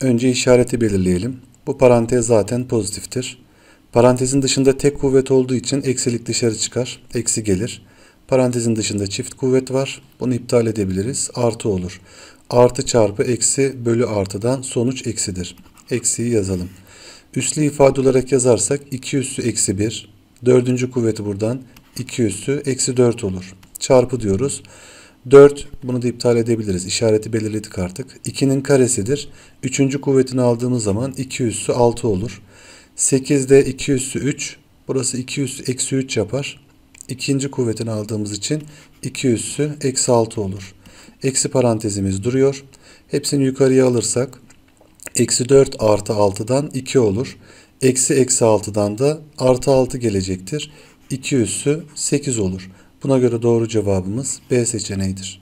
Önce işareti belirleyelim. Bu parantez zaten pozitiftir. Parantezin dışında tek kuvvet olduğu için eksilik dışarı çıkar. Eksi gelir. Parantezin dışında çift kuvvet var. Bunu iptal edebiliriz. Artı olur. Artı çarpı eksi bölü artıdan sonuç eksidir. Eksiyi yazalım. Üslü ifade olarak yazarsak 2 üssü eksi 1. Dördüncü kuvveti buradan 2 üssü eksi 4 olur. Çarpı diyoruz. 4 bunu da iptal edebiliriz. İşareti belirledik artık. 2'nin karesidir. 3. kuvvetini aldığımız zaman 2 üssü 6 olur. 8'de 2 üssü 3. Burası 2 üssü eksi 3 yapar. 2. kuvvetini aldığımız için 2 üssü eksi 6 olur. Eksi parantezimiz duruyor. Hepsini yukarıya alırsak eksi 4 artı 6'dan 2 olur. Eksi eksi 6'dan da artı 6 gelecektir. 2 üssü 8 olur. Buna göre doğru cevabımız B seçeneğidir.